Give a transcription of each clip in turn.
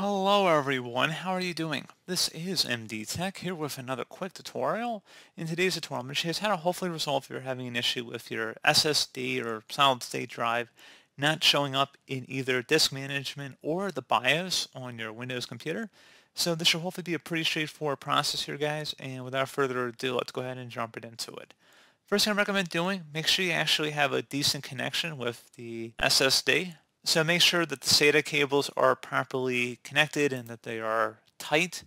Hello everyone, how are you doing? This is MD Tech here with another quick tutorial. In today's tutorial, I'm going to show you how to hopefully resolve if you're having an issue with your SSD or solid state drive not showing up in either disk management or the BIOS on your Windows computer. So this should hopefully be a pretty straightforward process here guys, and without further ado, let's go ahead and jump right into it. First thing I recommend doing, make sure you actually have a decent connection with the SSD so make sure that the SATA cables are properly connected and that they are tight,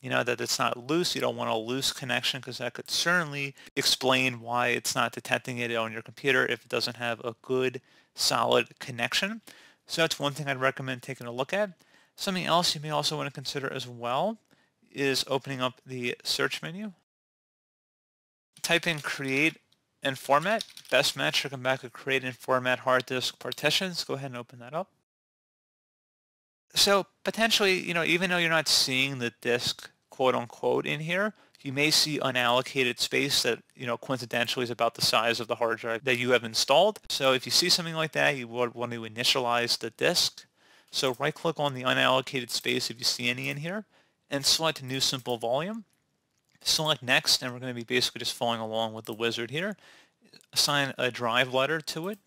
you know, that it's not loose. You don't want a loose connection because that could certainly explain why it's not detecting it on your computer if it doesn't have a good solid connection. So that's one thing I'd recommend taking a look at. Something else you may also want to consider as well is opening up the search menu. Type in create and format. Best match to come back and create and format hard disk partitions. Go ahead and open that up. So potentially, you know, even though you're not seeing the disk quote unquote in here, you may see unallocated space that, you know, coincidentally is about the size of the hard drive that you have installed. So if you see something like that, you would want to initialize the disk. So right click on the unallocated space if you see any in here and select new simple volume select next and we're going to be basically just following along with the wizard here. Assign a drive letter to it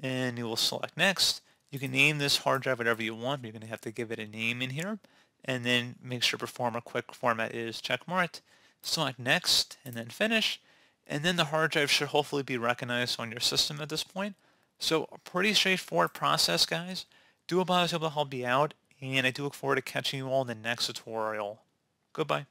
and you will select next. You can name this hard drive whatever you want, you're going to have to give it a name in here and then make sure perform a quick format is checkmarked. Select next and then finish and then the hard drive should hopefully be recognized on your system at this point. So pretty straightforward process guys. Do a I was able to help you out and I do look forward to catching you all in the next tutorial. Goodbye.